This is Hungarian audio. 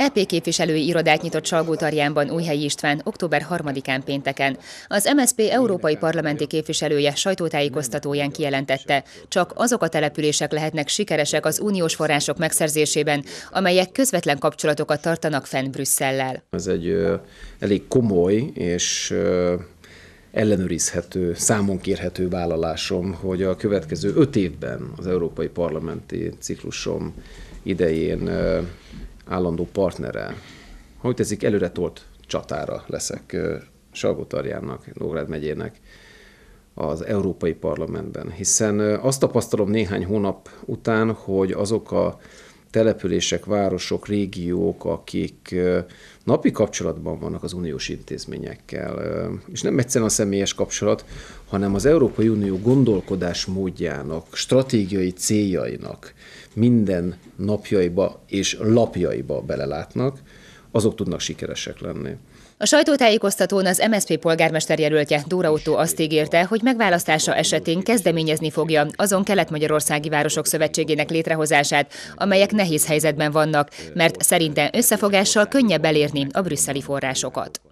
EP képviselői irodát nyitott Tarjánban Újhelyi István október 3-án pénteken. Az MSP európai parlamenti képviselője sajtótájékoztatóján kijelentette, csak azok a települések lehetnek sikeresek az uniós források megszerzésében, amelyek közvetlen kapcsolatokat tartanak fenn Brüsszellel. Ez egy ö, elég komoly és ö, ellenőrizhető, számon kérhető vállalásom, hogy a következő öt évben az európai parlamenti ciklusom idején állandó partnere, hogy tezik, előre tolt csatára leszek Salgó Tarjánnak, Nógrád megyének az Európai Parlamentben. Hiszen azt tapasztalom néhány hónap után, hogy azok a települések, városok, régiók, akik napi kapcsolatban vannak az uniós intézményekkel, és nem egyszerűen a személyes kapcsolat, hanem az Európai Unió gondolkodásmódjának, stratégiai céljainak minden napjaiba és lapjaiba belelátnak, azok tudnak sikeresek lenni. A sajtótájékoztatón az MSZP polgármester jelöltje Dóra Otto azt ígérte, hogy megválasztása esetén kezdeményezni fogja azon kelet-magyarországi városok szövetségének létrehozását, amelyek nehéz helyzetben vannak, mert szerinten összefogással könnyebb elérni a brüsszeli forrásokat.